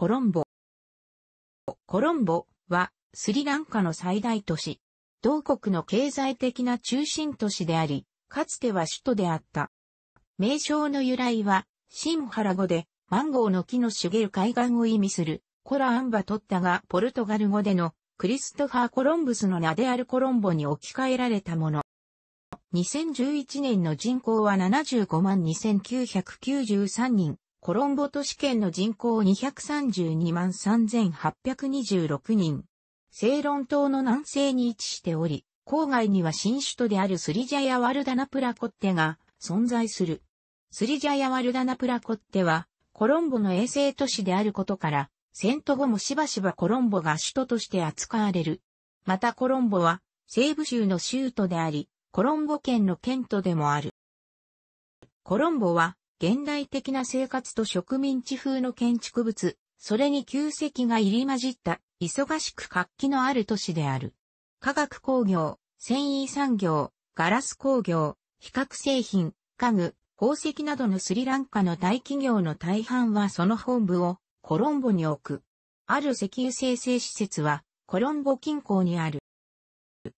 コロンボ。コロンボはスリランカの最大都市。同国の経済的な中心都市であり、かつては首都であった。名称の由来は、シンハラ語で、マンゴーの木の茂る海岸を意味する、コラアンバトッタがポルトガル語での、クリストファー・コロンブスの名であるコロンボに置き換えられたもの。2011年の人口は75万2993人。コロンボ都市圏の人口232万3826人。セイロン島の南西に位置しており、郊外には新首都であるスリジャヤワルダナプラコッテが存在する。スリジャヤワルダナプラコッテは、コロンボの衛星都市であることから、戦闘後もしばしばコロンボが首都として扱われる。またコロンボは、西部州の州都であり、コロンボ県の県都でもある。コロンボは、現代的な生活と植民地風の建築物、それに旧跡が入り混じった、忙しく活気のある都市である。化学工業、繊維産業、ガラス工業、比較製品、家具、宝石などのスリランカの大企業の大半はその本部をコロンボに置く。ある石油生成施設はコロンボ近郊にある。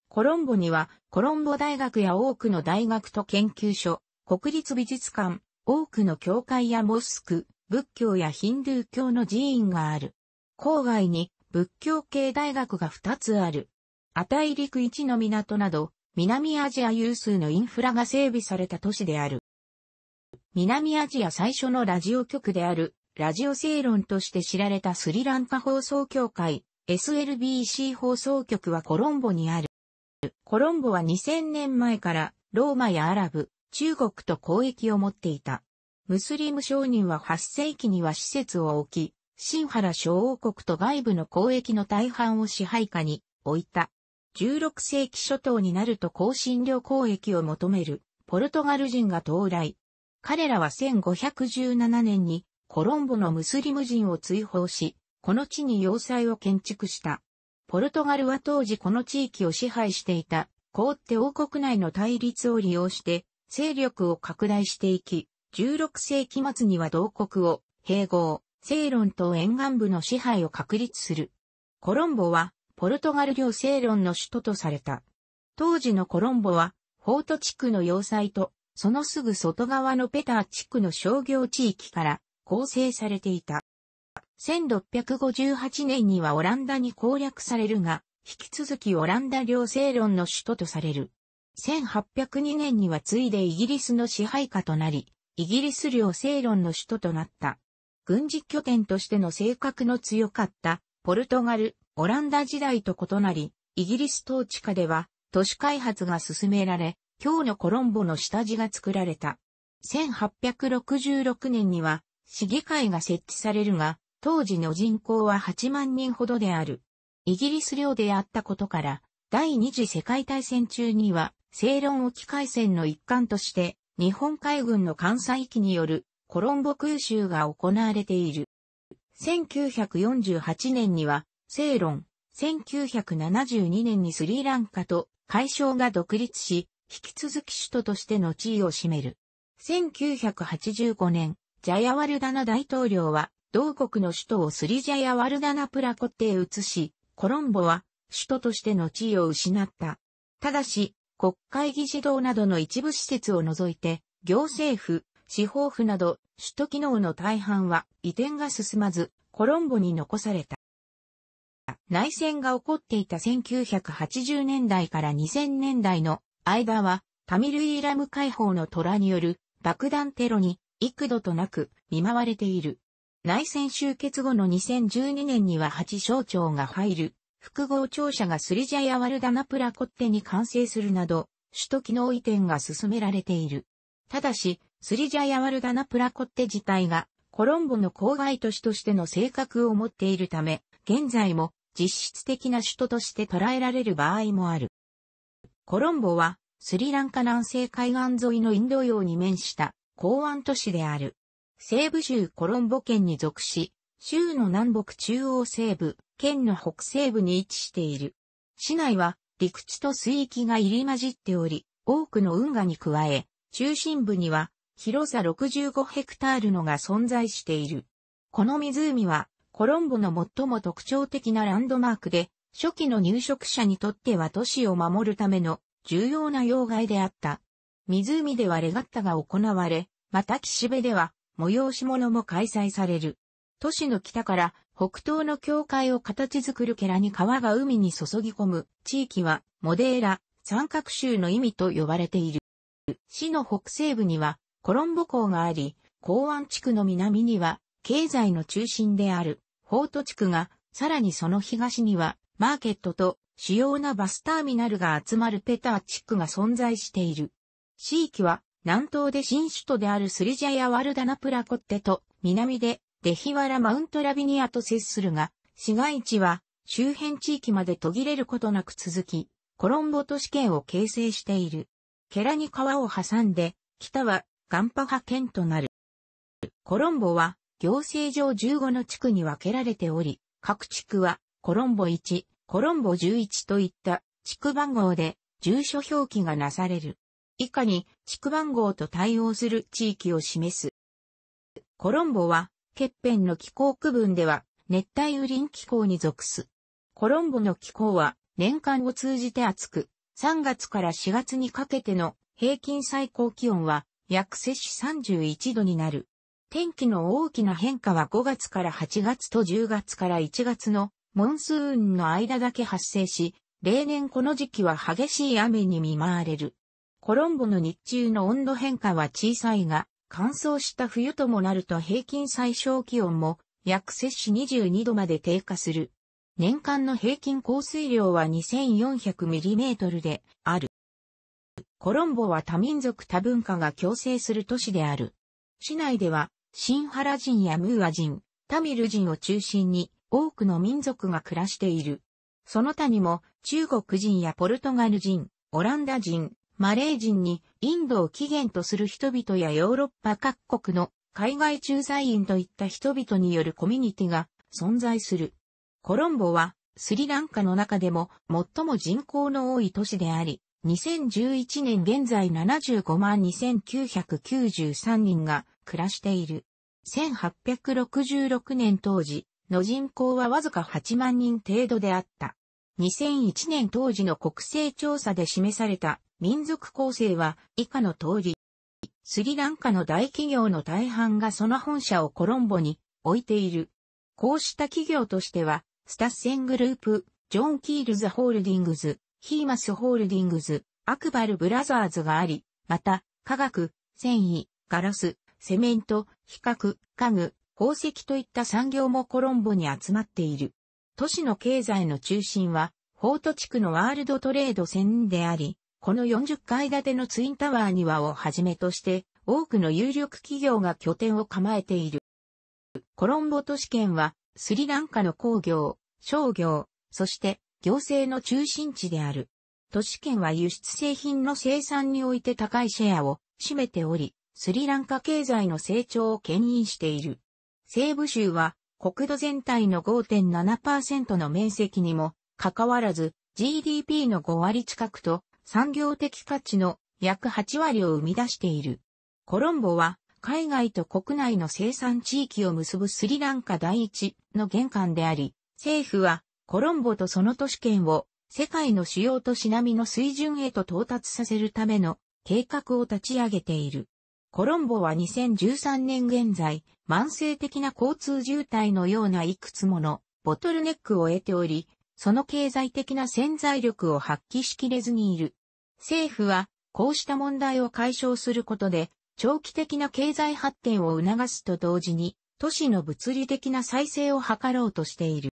コロンボにはコロンボ大学や多くの大学と研究所、国立美術館、多くの教会やモスク、仏教やヒンドゥー教の寺院がある。郊外に仏教系大学が2つある。アタイ陸一の港など、南アジア有数のインフラが整備された都市である。南アジア最初のラジオ局である、ラジオ正論として知られたスリランカ放送協会、SLBC 放送局はコロンボにある。コロンボは2000年前からローマやアラブ、中国と交易を持っていた。ムスリム商人は8世紀には施設を置き、新原小王国と外部の交易の大半を支配下に置いた。16世紀初頭になると香辛料交易を求めるポルトガル人が到来。彼らは1517年にコロンボのムスリム人を追放し、この地に要塞を建築した。ポルトガルは当時この地域を支配していた、凍って王国内の対立を利用して、勢力を拡大していき、16世紀末には同国を併合、セイロンと沿岸部の支配を確立する。コロンボは、ポルトガル領セイロンの首都とされた。当時のコロンボは、フォート地区の要塞と、そのすぐ外側のペター地区の商業地域から構成されていた。1658年にはオランダに攻略されるが、引き続きオランダ領セイロンの首都とされる。1802年には次いでイギリスの支配下となり、イギリス領セイロンの首都となった。軍事拠点としての性格の強かった、ポルトガル、オランダ時代と異なり、イギリス統治下では、都市開発が進められ、今日のコロンボの下地が作られた。1866年には、市議会が設置されるが、当時の人口は8万人ほどである。イギリス領であったことから、第二次世界大戦中には、正論沖海戦の一環として、日本海軍の関西機によるコロンボ空襲が行われている。1948年には、正論、1972年にスリランカと海省が独立し、引き続き首都としての地位を占める。1985年、ジャヤワルダナ大統領は、同国の首都をスリジャヤワルダナプラコって移し、コロンボは首都としての地位を失った。ただし、国会議事堂などの一部施設を除いて、行政府、司法府など、首都機能の大半は移転が進まず、コロンボに残された。内戦が起こっていた1980年代から2000年代の間は、タミル・イーラム解放の虎による爆弾テロに幾度となく見舞われている。内戦終結後の2012年には8省庁が入る複合庁舎がスリジャヤワルダナプラコッテに完成するなど、首都機能移転が進められている。ただし、スリジャヤワルダナプラコッテ自体が、コロンボの郊外都市としての性格を持っているため、現在も実質的な首都として捉えられる場合もある。コロンボは、スリランカ南西海岸沿いのインド洋に面した港湾都市である。西部州コロンボ県に属し、州の南北中央西部、県の北西部に位置している。市内は陸地と水域が入り混じっており、多くの運河に加え、中心部には広さ65ヘクタールのが存在している。この湖はコロンボの最も特徴的なランドマークで、初期の入植者にとっては都市を守るための重要な要害であった。湖ではレガッタが行われ、また岸辺では催し物も開催される。都市の北から北東の境界を形作るケラに川が海に注ぎ込む地域はモデーラ、三角州の意味と呼ばれている。市の北西部にはコロンボ港があり、港湾地区の南には経済の中心であるフォート地区が、さらにその東にはマーケットと主要なバスターミナルが集まるペター地区が存在している。地域は南東で新首都であるスリジャやワルダナプラコッテと南でデヒワラ・マウント・ラビニアと接するが、市街地は周辺地域まで途切れることなく続き、コロンボ都市圏を形成している。ケラに川を挟んで、北はガンパハ県となる。コロンボは行政上15の地区に分けられており、各地区はコロンボ1、コロンボ11といった地区番号で住所表記がなされる。以下に地区番号と対応する地域を示す。コロンボは欠片の気候区分では熱帯雨林気候に属す。コロンボの気候は年間を通じて暑く、3月から4月にかけての平均最高気温は約摂氏31度になる。天気の大きな変化は5月から8月と10月から1月のモンスーンの間だけ発生し、例年この時期は激しい雨に見舞われる。コロンボの日中の温度変化は小さいが、乾燥した冬ともなると平均最小気温も約摂氏22度まで低下する。年間の平均降水量は 2400mm である。コロンボは多民族多文化が共生する都市である。市内では、シンハラ人やムーア人、タミル人を中心に多くの民族が暮らしている。その他にも中国人やポルトガル人、オランダ人、マレー人にインドを起源とする人々やヨーロッパ各国の海外駐在員といった人々によるコミュニティが存在する。コロンボはスリランカの中でも最も人口の多い都市であり、2011年現在75万2993人が暮らしている。1866年当時の人口はわずか8万人程度であった。2001年当時の国勢調査で示された民族構成は以下の通り。スリランカの大企業の大半がその本社をコロンボに置いている。こうした企業としては、スタッセングループ、ジョン・キールズ・ホールディングズ、ヒーマス・ホールディングズ、アクバル・ブラザーズがあり、また、化学、繊維、ガラス、セメント、比較、家具、宝石といった産業もコロンボに集まっている。都市の経済の中心は、ホート地区のワールドトレード線であり、この40階建てのツインタワーにはをはじめとして多くの有力企業が拠点を構えている。コロンボ都市圏はスリランカの工業、商業、そして行政の中心地である。都市圏は輸出製品の生産において高いシェアを占めており、スリランカ経済の成長を牽引している。西部州は国土全体の5.7%の面積にもかかわらず GDP の5割近くと産業的価値の約8割を生み出している。コロンボは海外と国内の生産地域を結ぶスリランカ第一の玄関であり、政府はコロンボとその都市圏を世界の主要都市並みの水準へと到達させるための計画を立ち上げている。コロンボは2013年現在、慢性的な交通渋滞のようないくつものボトルネックを得ており、その経済的な潜在力を発揮しきれずにいる。政府は、こうした問題を解消することで、長期的な経済発展を促すと同時に、都市の物理的な再生を図ろうとしている。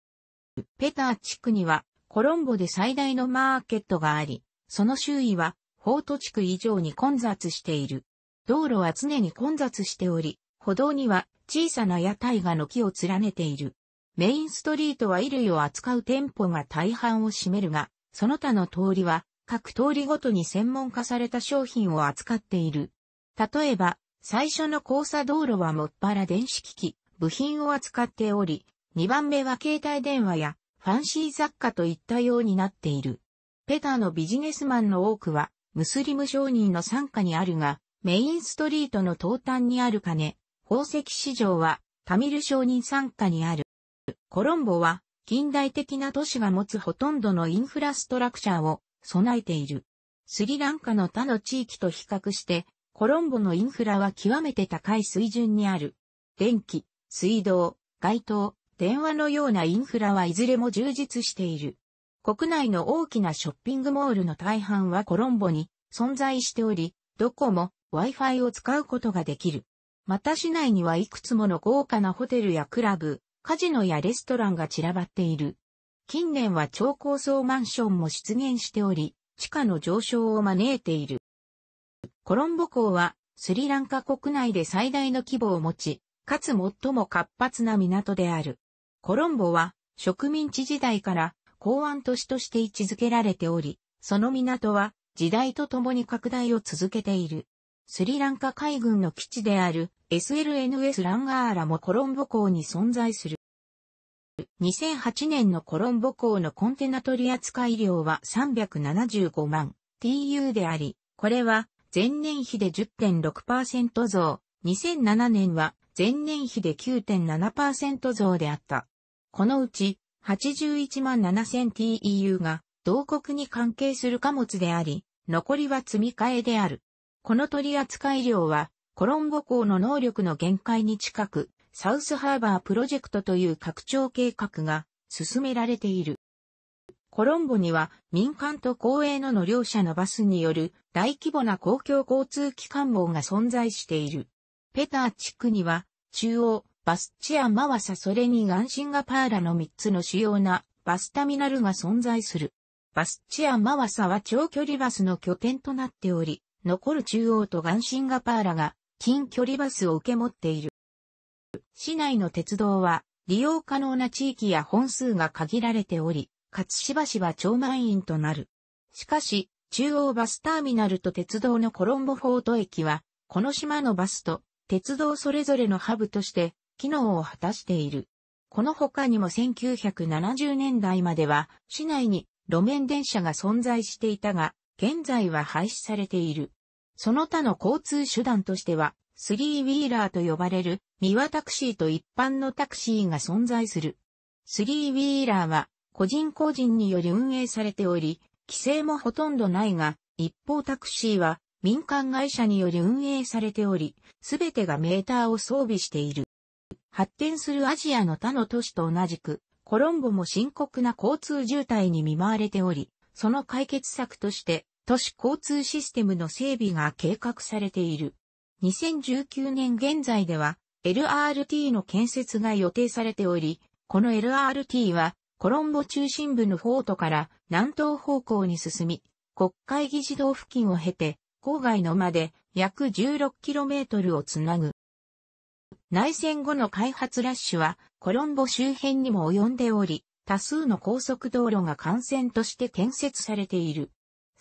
ペター地区には、コロンボで最大のマーケットがあり、その周囲は、法都ート地区以上に混雑している。道路は常に混雑しており、歩道には小さな屋台が軒を連ねている。メインストリートは衣類を扱う店舗が大半を占めるが、その他の通りは各通りごとに専門化された商品を扱っている。例えば、最初の交差道路はもっぱら電子機器、部品を扱っており、2番目は携帯電話やファンシー雑貨といったようになっている。ペターのビジネスマンの多くは、ムスリム商人の傘下にあるが、メインストリートの東端にある金、宝石市場は、タミル商人傘下にある。コロンボは近代的な都市が持つほとんどのインフラストラクチャーを備えている。スリランカの他の地域と比較して、コロンボのインフラは極めて高い水準にある。電気、水道、街灯、電話のようなインフラはいずれも充実している。国内の大きなショッピングモールの大半はコロンボに存在しており、どこも Wi-Fi を使うことができる。また市内にはいくつもの豪華なホテルやクラブ、カジノやレストランが散らばっている。近年は超高層マンションも出現しており、地価の上昇を招いている。コロンボ港はスリランカ国内で最大の規模を持ち、かつ最も活発な港である。コロンボは植民地時代から港湾都市として位置づけられており、その港は時代とともに拡大を続けている。スリランカ海軍の基地である SLNS ランガーラもコロンボ港に存在する。2008年のコロンボ港のコンテナ取扱量は375万 TU であり、これは前年比で10.6%増、2007年は前年比で9.7%増であった。このうち81万 7000TEU が同国に関係する貨物であり、残りは積み替えである。この取扱量は、コロンボ港の能力の限界に近く、サウスハーバープロジェクトという拡張計画が進められている。コロンボには民間と公営のの両者のバスによる大規模な公共交通機関網が存在している。ペター地区には中央、バスチアマワサそれにガンシンガパーラの3つの主要なバスターミナルが存在する。バスチアマワサは長距離バスの拠点となっており、残る中央とガンシンガパーラが近距離バスを受け持っている。市内の鉄道は利用可能な地域や本数が限られており、かつしばしば超満員となる。しかし、中央バスターミナルと鉄道のコロンボフォート駅は、この島のバスと鉄道それぞれのハブとして機能を果たしている。この他にも1970年代までは市内に路面電車が存在していたが、現在は廃止されている。その他の交通手段としては、スリーウィーラーと呼ばれる、庭タクシーと一般のタクシーが存在する。スリーウィーラーは、個人個人により運営されており、規制もほとんどないが、一方タクシーは、民間会社により運営されており、すべてがメーターを装備している。発展するアジアの他の都市と同じく、コロンボも深刻な交通渋滞に見舞われており、その解決策として都市交通システムの整備が計画されている。2019年現在では LRT の建設が予定されており、この LRT はコロンボ中心部のフォートから南東方向に進み、国会議事堂付近を経て、郊外のまで約 16km をつなぐ。内戦後の開発ラッシュはコロンボ周辺にも及んでおり、多数の高速道路が幹線として建設されている。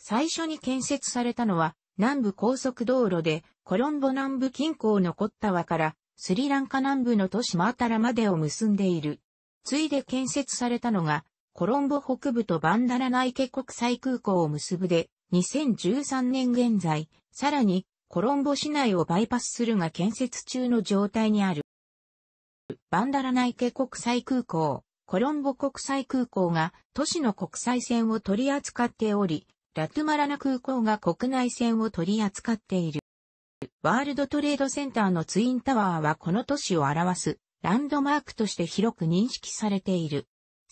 最初に建設されたのは南部高速道路でコロンボ南部近郊のコッタワからスリランカ南部の都市マータラまでを結んでいる。ついで建設されたのがコロンボ北部とバンダラナイケ国際空港を結ぶで2013年現在、さらにコロンボ市内をバイパスするが建設中の状態にある。バンダラナイケ国際空港、コロンボ国際空港が都市の国際線を取り扱っており、ラトゥマラナ空港が国内線を取り扱っている。ワールドトレードセンターのツインタワーはこの都市を表すランドマークとして広く認識されている。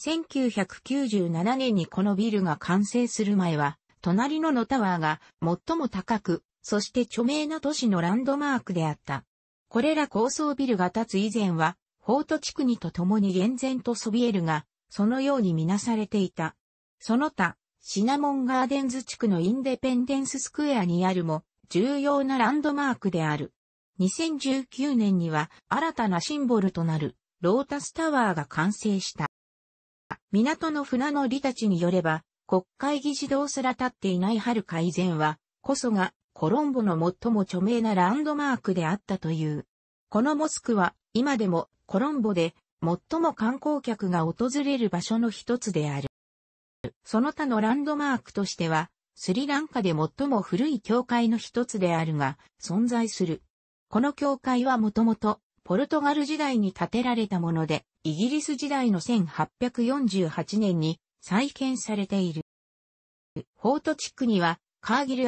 1997年にこのビルが完成する前は、隣ののタワーが最も高く、そして著名な都市のランドマークであった。これら高層ビルが建つ以前は、法都地区にと共に厳然とそびえるが、そのようにみなされていた。その他、シナモンガーデンズ地区のインデペンデンススクエアにあるも、重要なランドマークである。2019年には新たなシンボルとなるロータスタワーが完成した。港の船乗りたちによれば、国会議事堂すら立っていない春改善は、こそがコロンボの最も著名なランドマークであったという。このモスクは今でもコロンボで最も観光客が訪れる場所の一つである。その他のランドマークとしては、スリランカで最も古い教会の一つであるが、存在する。この教会はもともと、ポルトガル時代に建てられたもので、イギリス時代の1848年に再建されている。フォート地区には、カーギル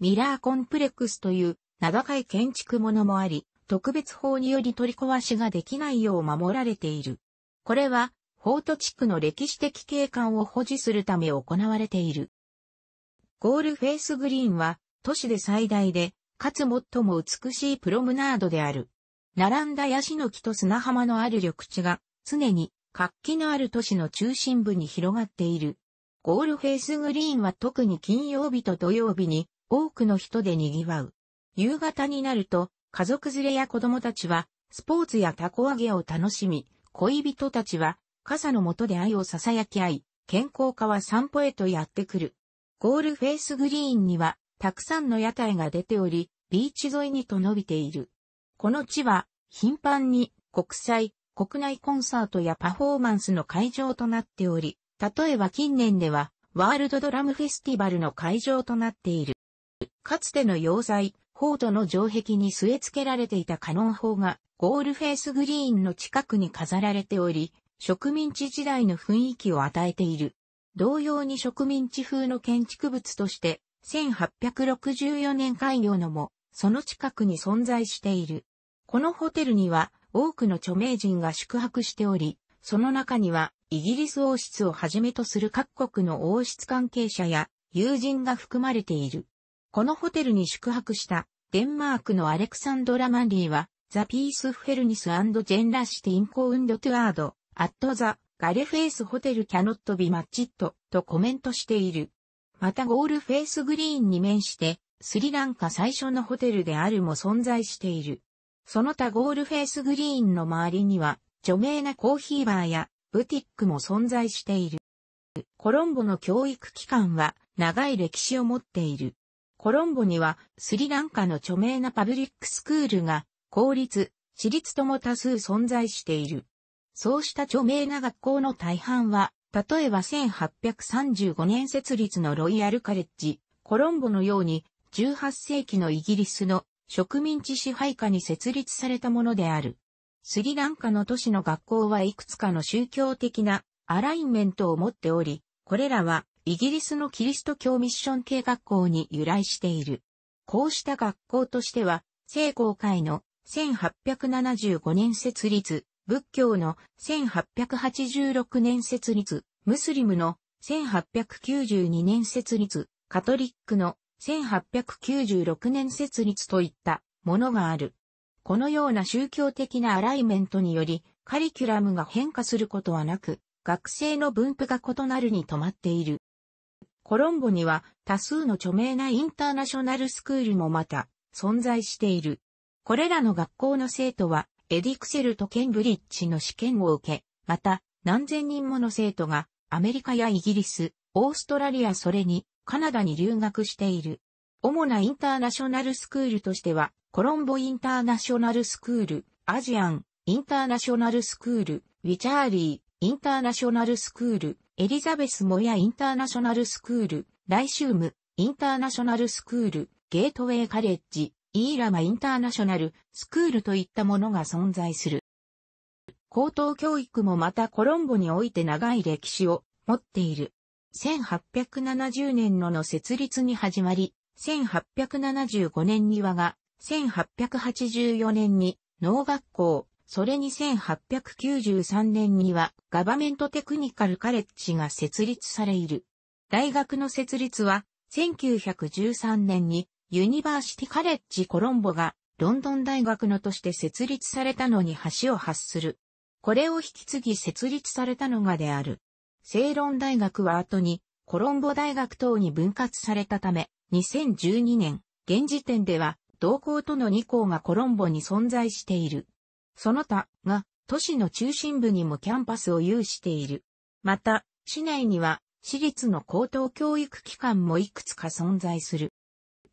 ミラーコンプレックスという名高い建築物もあり、特別法により取り壊しができないよう守られている。これはフォート地区の歴史的景観を保持するため行われている。ゴールフェイスグリーンは都市で最大で、かつ最も美しいプロムナードである。並んだヤシの木と砂浜のある緑地が常に活気のある都市の中心部に広がっている。ゴールフェイスグリーンは特に金曜日と土曜日に多くの人で賑わう。夕方になると家族連れや子供たちはスポーツやたこ揚げを楽しみ、恋人たちは傘の下で愛を囁き合い、健康家は散歩へとやってくる。ゴールフェイスグリーンには、たくさんの屋台が出ており、ビーチ沿いにと伸びている。この地は、頻繁に国際、国内コンサートやパフォーマンスの会場となっており、例えば近年では、ワールドドラムフェスティバルの会場となっている。かつての要塞、フォードの城壁に据え付けられていたカノン砲が、ゴールフェイスグリーンの近くに飾られており、植民地時代の雰囲気を与えている。同様に植民地風の建築物として、1864年開業のも、その近くに存在している。このホテルには多くの著名人が宿泊しており、その中にはイギリス王室をはじめとする各国の王室関係者や友人が含まれている。このホテルに宿泊したデンマークのアレクサンドラ・マンリーは、ザ・ピース・フェルニス・ジェンラシティン・コウンド・トゥアード、アットザ、ガレフェイスホテルキャノットビマッチットとコメントしている。またゴールフェイスグリーンに面して、スリランカ最初のホテルであるも存在している。その他ゴールフェイスグリーンの周りには、著名なコーヒーバーやブティックも存在している。コロンボの教育機関は長い歴史を持っている。コロンボにはスリランカの著名なパブリックスクールが公立、私立とも多数存在している。そうした著名な学校の大半は、例えば1835年設立のロイヤルカレッジ、コロンボのように、18世紀のイギリスの植民地支配下に設立されたものである。スリランカの都市の学校はいくつかの宗教的なアラインメントを持っており、これらはイギリスのキリスト教ミッション系学校に由来している。こうした学校としては、聖公会の1875年設立、仏教の1886年設立、ムスリムの1892年設立、カトリックの1896年設立といったものがある。このような宗教的なアライメントにより、カリキュラムが変化することはなく、学生の分布が異なるに止まっている。コロンボには多数の著名なインターナショナルスクールもまた存在している。これらの学校の生徒はエディクセルとケンブリッジの試験を受け、また、何千人もの生徒が、アメリカやイギリス、オーストラリアそれに、カナダに留学している。主なインターナショナルスクールとしては、コロンボインターナショナルスクール、アジアン、インターナショナルスクール、ウィチャーリー、インターナショナルスクール、エリザベス・モヤインターナショナルスクール、ライシウム、インターナショナルスクール、ゲートウェイカレッジ、イーラマインターナショナル、スクールといったものが存在する。高等教育もまたコロンボにおいて長い歴史を持っている。1870年のの設立に始まり、1875年にはが、1884年に農学校、それに1893年にはガバメントテクニカルカレッジが設立されいる。大学の設立は1913年にユニバーシティカレッジコロンボがロンドン大学のとして設立されたのに橋を発する。これを引き継ぎ設立されたのがである。正論大学は後にコロンボ大学等に分割されたため、2012年、現時点では同校との2校がコロンボに存在している。その他が都市の中心部にもキャンパスを有している。また、市内には私立の高等教育機関もいくつか存在する。